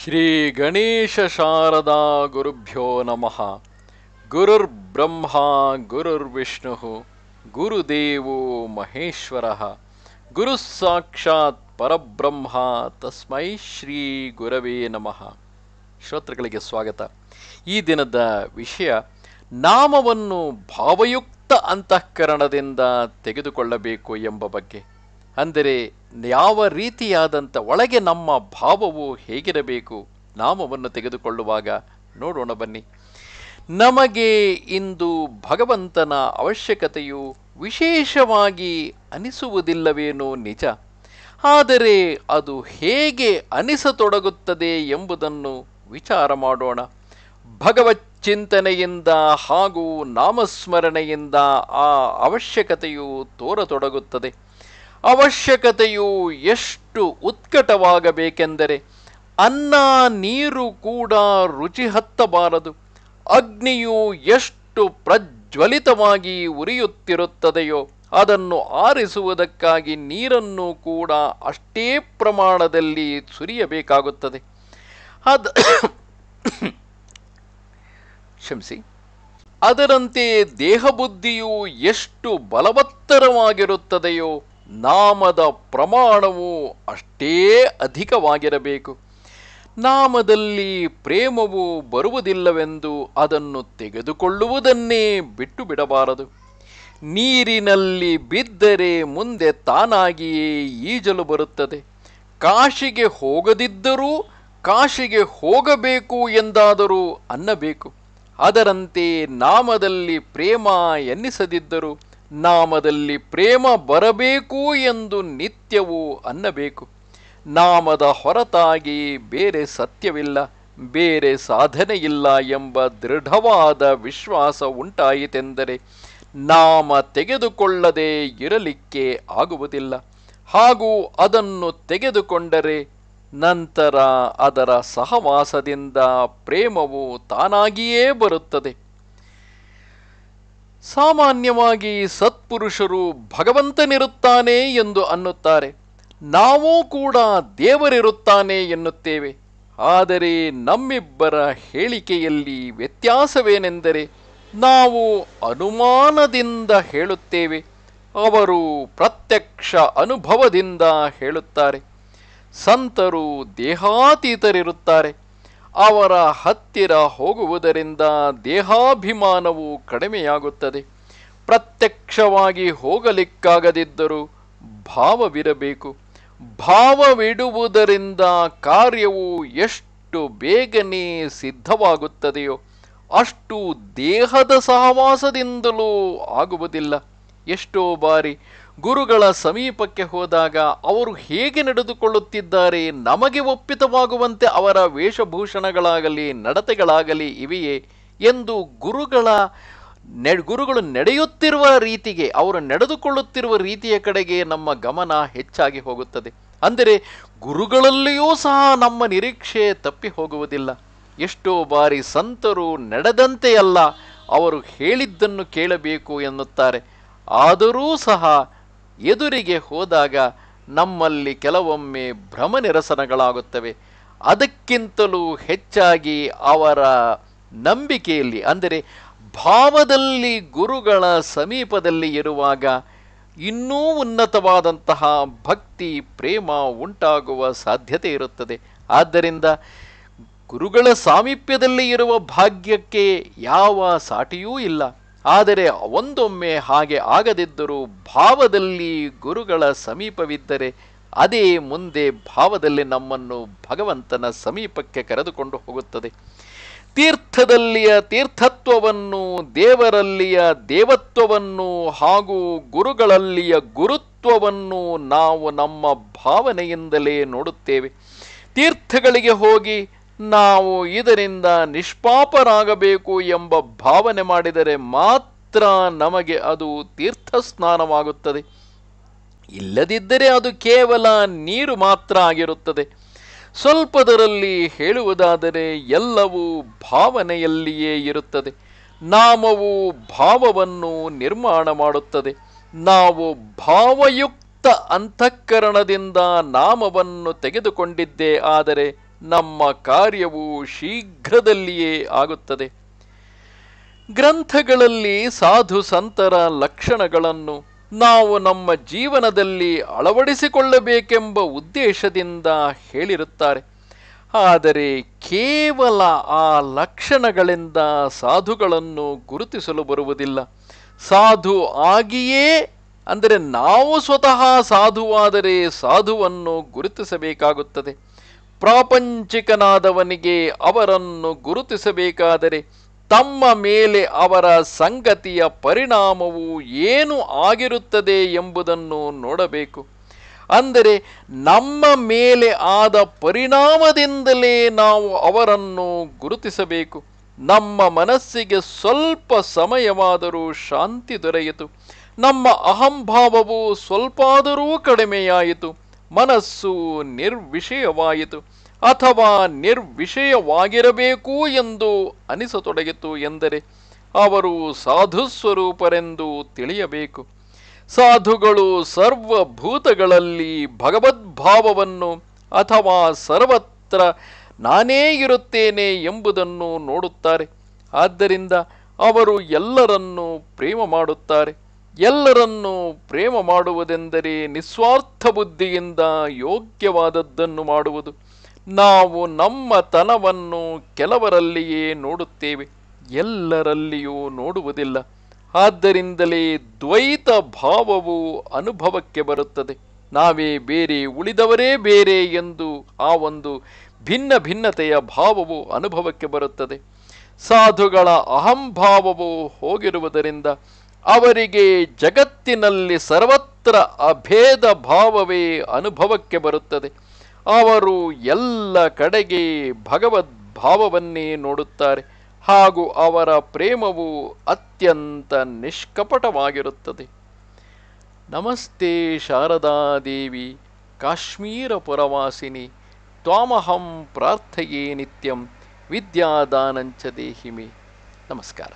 ಶ್ರೀ ಗಣೇಶ ಶಾರದಾ ಗುರುಭ್ಯೋ ನಮಃ ಗುರುರ್ ಬ್ರಹ್ಮ ಗುರುರ್ವಿಷ್ಣು ಗುರುದೇವೋ ಮಹೇಶ್ವರ ಗುರು ಸಾಕ್ಷಾತ್ ಪರಬ್ರಹ್ಮ ತಸ್ಮೈ ಶ್ರೀ ಗುರವೇ ನಮಃ ಶ್ರೋತೃಗಳಿಗೆ ಸ್ವಾಗತ ಈ ದಿನದ ವಿಷಯ ನಾಮವನ್ನು ಭಾವಯುಕ್ತ ಅಂತಃಕರಣದಿಂದ ತೆಗೆದುಕೊಳ್ಳಬೇಕು ಎಂಬ ಬಗ್ಗೆ ಅಂದರೆ ಯಾವ ರೀತಿಯಾದಂಥ ಒಳಗೆ ನಮ್ಮ ಭಾವವು ಹೇಗಿರಬೇಕು ನಾಮವನ್ನು ತೆಗೆದುಕೊಳ್ಳುವಾಗ ನೋಡೋಣ ಬನ್ನಿ ನಮಗೆ ಇಂದು ಭಗವಂತನ ಅವಶ್ಯಕತೆಯು ವಿಶೇಷವಾಗಿ ಅನಿಸುವುದಿಲ್ಲವೇನೋ ನಿಜ ಆದರೆ ಅದು ಹೇಗೆ ಅನಿಸತೊಡಗುತ್ತದೆ ಎಂಬುದನ್ನು ವಿಚಾರ ಮಾಡೋಣ ಭಗವತ್ ಚಿಂತನೆಯಿಂದ ಹಾಗೂ ನಾಮಸ್ಮರಣೆಯಿಂದ ಆ ಅವಶ್ಯಕತೆಯು ತೋರತೊಡಗುತ್ತದೆ ಅವಶ್ಯಕತೆಯು ಎಷ್ಟು ಉತ್ಕಟವಾಗಬೇಕೆಂದರೆ ಅನ್ನ ನೀರು ಕೂಡ ರುಚಿ ಹತ್ತಬಾರದು ಅಗ್ನಿಯು ಎಷ್ಟು ಪ್ರಜ್ವಲಿತವಾಗಿ ಉರಿಯುತ್ತಿರುತ್ತದೆಯೋ ಅದನ್ನು ಆರಿಸುವುದಕ್ಕಾಗಿ ನೀರನ್ನು ಕೂಡ ಅಷ್ಟೇ ಪ್ರಮಾಣದಲ್ಲಿ ಸುರಿಯಬೇಕಾಗುತ್ತದೆ ಅದ ಕ್ಷಮಿಸಿ ಅದರಂತೆ ದೇಹಬುದ್ಧಿಯು ಎಷ್ಟು ಬಲವತ್ತರವಾಗಿರುತ್ತದೆಯೋ ನಾಮದ ಪ್ರಮಾಣವು ಅಷ್ಟೇ ಅಧಿಕವಾಗಿರಬೇಕು ನಾಮದಲ್ಲಿ ಪ್ರೇಮವು ಬರುವುದಿಲ್ಲವೆಂದು ಅದನ್ನು ತೆಗೆದುಕೊಳ್ಳುವುದನ್ನೇ ಬಿಟ್ಟು ಬಿಡಬಾರದು ನೀರಿನಲ್ಲಿ ಬಿದ್ದರೆ ಮುಂದೆ ತಾನಾಗಿಯೇ ಈಜಲು ಬರುತ್ತದೆ ಕಾಶಿಗೆ ಹೋಗದಿದ್ದರೂ ಕಾಶಿಗೆ ಹೋಗಬೇಕು ಎಂದಾದರೂ ಅನ್ನಬೇಕು ಅದರಂತೆ ನಾಮದಲ್ಲಿ ಪ್ರೇಮ ಎನ್ನಿಸದಿದ್ದರೂ ನಾಮದಲ್ಲಿ ಪ್ರೇಮ ಬರಬೇಕು ಎಂದು ನಿತ್ಯವೂ ಅನ್ನಬೇಕು ನಾಮದ ಹೊರತಾಗಿ ಬೇರೆ ಸತ್ಯವಿಲ್ಲ ಬೇರೆ ಸಾಧನೆಯಿಲ್ಲ ಎಂಬ ದೃಢವಾದ ವಿಶ್ವಾಸ ಉಂಟಾಯಿತೆಂದರೆ ನಾಮ ತೆಗೆದುಕೊಳ್ಳದೆ ಇರಲಿಕ್ಕೆ ಆಗುವುದಿಲ್ಲ ಹಾಗೂ ಅದನ್ನು ತೆಗೆದುಕೊಂಡರೆ ನಂತರ ಅದರ ಸಹವಾಸದಿಂದ ಪ್ರೇಮವು ತಾನಾಗಿಯೇ ಬರುತ್ತದೆ ಸಾಮಾನ್ಯವಾಗಿ ಸತ್ಪುರುಷರು ಭಗವಂತನಿರುತ್ತಾನೆ ಎಂದು ಅನ್ನುತ್ತಾರೆ ನಾವೂ ಕೂಡ ದೇವರಿರುತ್ತಾನೆ ಎನ್ನುತ್ತೇವೆ ಆದರೆ ನಮ್ಮಿಬ್ಬರ ಹೇಳಿಕೆಯಲ್ಲಿ ವ್ಯತ್ಯಾಸವೇನೆಂದರೆ ನಾವು ಅನುಮಾನದಿಂದ ಹೇಳುತ್ತೇವೆ ಅವರು ಪ್ರತ್ಯಕ್ಷ ಅನುಭವದಿಂದ ಹೇಳುತ್ತಾರೆ ಸಂತರು ದೇಹಾತೀತರಿರುತ್ತಾರೆ ಅವರ ಹತ್ತಿರ ಹೋಗುವುದರಿಂದ ದೇಹಾಭಿಮಾನವು ಕಡಿಮೆಯಾಗುತ್ತದೆ ಪ್ರತ್ಯಕ್ಷವಾಗಿ ಹೋಗಲಿಕ್ಕಾಗದಿದ್ದರೂ ಭಾವವಿರಬೇಕು ಭಾವವಿಡುವುದರಿಂದ ಕಾರ್ಯವು ಎಷ್ಟು ಬೇಗನೆ ಸಿದ್ಧವಾಗುತ್ತದೆಯೋ ಅಷ್ಟು ದೇಹದ ಸಹವಾಸದಿಂದಲೂ ಆಗುವುದಿಲ್ಲ ಎಷ್ಟೋ ಬಾರಿ ಗುರುಗಳ ಸಮೀಪಕ್ಕೆ ಹೋದಾಗ ಅವರು ಹೇಗೆ ನಡೆದುಕೊಳ್ಳುತ್ತಿದ್ದಾರೆ ನಮಗೆ ಒಪ್ಪಿತವಾಗುವಂತೆ ಅವರ ವೇಷಭೂಷಣಗಳಾಗಲಿ ನಡತೆಗಳಾಗಲಿ ಇವೆಯೇ ಎಂದು ಗುರುಗಳ ನೆ ಗುರುಗಳು ನಡೆಯುತ್ತಿರುವ ರೀತಿಗೆ ಅವರು ನಡೆದುಕೊಳ್ಳುತ್ತಿರುವ ರೀತಿಯ ಕಡೆಗೆ ನಮ್ಮ ಗಮನ ಹೆಚ್ಚಾಗಿ ಹೋಗುತ್ತದೆ ಅಂದರೆ ಗುರುಗಳಲ್ಲಿಯೂ ಸಹ ನಮ್ಮ ನಿರೀಕ್ಷೆ ತಪ್ಪಿ ಹೋಗುವುದಿಲ್ಲ ಎಷ್ಟೋ ಬಾರಿ ಸಂತರು ನಡೆದಂತೆಯಲ್ಲ ಅವರು ಹೇಳಿದ್ದನ್ನು ಕೇಳಬೇಕು ಎನ್ನುತ್ತಾರೆ ಆದರೂ ಸಹ ಎದುರಿಗೆ ಹೋದಾಗ ನಮ್ಮಲ್ಲಿ ಕೆಲವೊಮ್ಮೆ ಭ್ರಮ ನಿರಸನಗಳಾಗುತ್ತವೆ ಅದಕ್ಕಿಂತಲೂ ಹೆಚ್ಚಾಗಿ ಅವರ ನಂಬಿಕೆಯಲ್ಲಿ ಅಂದರೆ ಭಾವದಲ್ಲಿ ಗುರುಗಳ ಸಮೀಪದಲ್ಲಿ ಇರುವಾಗ ಇನ್ನೂ ಉನ್ನತವಾದಂತಹ ಭಕ್ತಿ ಪ್ರೇಮ ಉಂಟಾಗುವ ಸಾಧ್ಯತೆ ಇರುತ್ತದೆ ಆದ್ದರಿಂದ ಗುರುಗಳ ಸಾಮೀಪ್ಯದಲ್ಲಿ ಇರುವ ಭಾಗ್ಯಕ್ಕೆ ಯಾವ ಸಾಟಿಯೂ ಇಲ್ಲ ಆದರೆ ಒಂದೊಮ್ಮೆ ಹಾಗೆ ಆಗದಿದ್ದರೂ ಭಾವದಲ್ಲಿ ಗುರುಗಳ ಸಮೀಪವಿದ್ದರೆ ಅದೇ ಮುಂದೆ ಭಾವದಲ್ಲಿ ನಮ್ಮನ್ನು ಭಗವಂತನ ಸಮೀಪಕ್ಕೆ ಕರೆದುಕೊಂಡು ಹೋಗುತ್ತದೆ ತೀರ್ಥದಲ್ಲಿಯ ತೀರ್ಥತ್ವವನ್ನು ದೇವರಲ್ಲಿಯ ದೇವತ್ವವನ್ನು ಹಾಗೂ ಗುರುಗಳಲ್ಲಿಯ ಗುರುತ್ವವನ್ನು ನಾವು ನಮ್ಮ ಭಾವನೆಯಿಂದಲೇ ನೋಡುತ್ತೇವೆ ತೀರ್ಥಗಳಿಗೆ ಹೋಗಿ ನಾವು ಇದರಿಂದ ನಿಷ್ಪಾಪರಾಗಬೇಕು ಎಂಬ ಭಾವನೆ ಮಾಡಿದರೆ ಮಾತ್ರ ನಮಗೆ ಅದು ತೀರ್ಥ ಸ್ನಾನವಾಗುತ್ತದೆ ಇಲ್ಲದಿದ್ದರೆ ಅದು ಕೇವಲ ನೀರು ಮಾತ್ರ ಆಗಿರುತ್ತದೆ ಸ್ವಲ್ಪದರಲ್ಲಿ ಹೇಳುವುದಾದರೆ ಎಲ್ಲವೂ ಭಾವನೆಯಲ್ಲಿಯೇ ಇರುತ್ತದೆ ನಾಮವು ಭಾವವನ್ನು ನಿರ್ಮಾಣ ಮಾಡುತ್ತದೆ ನಾವು ಭಾವಯುಕ್ತ ಅಂತಃಕರಣದಿಂದ ನಾಮವನ್ನು ತೆಗೆದುಕೊಂಡಿದ್ದೇ ಆದರೆ ನಮ್ಮ ಕಾರ್ಯವು ಶೀಘ್ರದಲ್ಲಿಯೇ ಆಗುತ್ತದೆ ಗ್ರಂಥಗಳಲ್ಲಿ ಸಾಧು ಸಂತರ ಲಕ್ಷಣಗಳನ್ನು ನಾವು ನಮ್ಮ ಜೀವನದಲ್ಲಿ ಅಳವಡಿಸಿಕೊಳ್ಳಬೇಕೆಂಬ ಉದ್ದೇಶದಿಂದ ಹೇಳಿರುತ್ತಾರೆ ಆದರೆ ಕೇವಲ ಆ ಲಕ್ಷಣಗಳಿಂದ ಸಾಧುಗಳನ್ನು ಗುರುತಿಸಲು ಬರುವುದಿಲ್ಲ ಸಾಧು ಆಗಿಯೇ ಅಂದರೆ ನಾವು ಸ್ವತಃ ಸಾಧುವಾದರೆ ಸಾಧುವನ್ನು ಗುರುತಿಸಬೇಕಾಗುತ್ತದೆ ಪ್ರಾಪಂಚಿಕನಾದವನಿಗೆ ಅವರನ್ನು ಗುರುತಿಸಬೇಕಾದರೆ ತಮ್ಮ ಮೇಲೆ ಅವರ ಸಂಗತಿಯ ಪರಿಣಾಮವು ಏನು ಆಗಿರುತ್ತದೆ ಎಂಬುದನ್ನು ನೋಡಬೇಕು ಅಂದರೆ ನಮ್ಮ ಮೇಲೆ ಆದ ಪರಿಣಾಮದಿಂದಲೇ ನಾವು ಅವರನ್ನು ಗುರುತಿಸಬೇಕು ನಮ್ಮ ಮನಸ್ಸಿಗೆ ಸ್ವಲ್ಪ ಸಮಯವಾದರೂ ಶಾಂತಿ ದೊರೆಯಿತು ನಮ್ಮ ಅಹಂಭಾವವು ಸ್ವಲ್ಪಾದರೂ ಕಡಿಮೆಯಾಯಿತು ಮನಸ್ಸು ನಿರ್ವಿಷಯವಾಯಿತು ಅಥವಾ ನಿರ್ವಿಷಯವಾಗಿರಬೇಕು ಎಂದು ಅನಿಸತೊಡಗಿತು ಎಂದರೆ ಅವರು ಸಾಧು ಸ್ವರೂಪರೆಂದು ತಿಳಿಯಬೇಕು ಸಾಧುಗಳು ಸರ್ವಭೂತಗಳಲ್ಲಿ ಭಗವದ್ಭಾವವನ್ನು ಅಥವಾ ಸರ್ವತ್ರ ನಾನೇ ಇರುತ್ತೇನೆ ಎಂಬುದನ್ನು ನೋಡುತ್ತಾರೆ ಆದ್ದರಿಂದ ಅವರು ಎಲ್ಲರನ್ನೂ ಪ್ರೇಮ ಮಾಡುತ್ತಾರೆ ಎಲ್ಲರನ್ನೂ ಪ್ರೇಮ ಮಾಡುವುದೆಂದರೆ ನಿಸ್ವಾರ್ಥ ಬುದ್ಧಿಯಿಂದ ಯೋಗ್ಯವಾದದ್ದನ್ನು ಮಾಡುವುದು ನಾವು ನಮ್ಮ ತನವನ್ನು ಕೆಲವರಲ್ಲಿಯೇ ನೋಡುತ್ತೇವೆ ಎಲ್ಲರಲ್ಲಿಯೂ ನೋಡುವುದಿಲ್ಲ ಆದ್ದರಿಂದಲೇ ದ್ವೈತ ಭಾವವು ಅನುಭವಕ್ಕೆ ಬರುತ್ತದೆ ನಾವೇ ಬೇರೆ ಉಳಿದವರೇ ಬೇರೆ ಎಂದು ಆ ಒಂದು ಭಿನ್ನ ಭಿನ್ನತೆಯ ಭಾವವು ಅನುಭವಕ್ಕೆ ಬರುತ್ತದೆ ಸಾಧುಗಳ ಅಹಂಭಾವವು ಹೋಗಿರುವುದರಿಂದ ಅವರಿಗೆ ಜಗತ್ತಿನಲ್ಲಿ ಸರ್ವತ್ರ ಅಭೇದ ಭಾವವೇ ಅನುಭವಕ್ಕೆ ಬರುತ್ತದೆ ಅವರು ಎಲ್ಲ ಕಡೆಗೆ ಭಗವದ್ಭಾವವನ್ನೇ ನೋಡುತ್ತಾರೆ ಹಾಗೂ ಅವರ ಪ್ರೇಮವು ಅತ್ಯಂತ ನಿಷ್ಕಪಟವಾಗಿರುತ್ತದೆ ನಮಸ್ತೆ ಶಾರದಾದೇವಿ ಕಾಶ್ಮೀರ ಪುರವಾಸಿನಿ ತ್ವಾಮಹಂ ಪ್ರಾರ್ಥೆಯೇ ನಿತ್ಯಂ ವಿದ್ಯಾದಾನಂಚ ದೇಹಿಮಿ ನಮಸ್ಕಾರ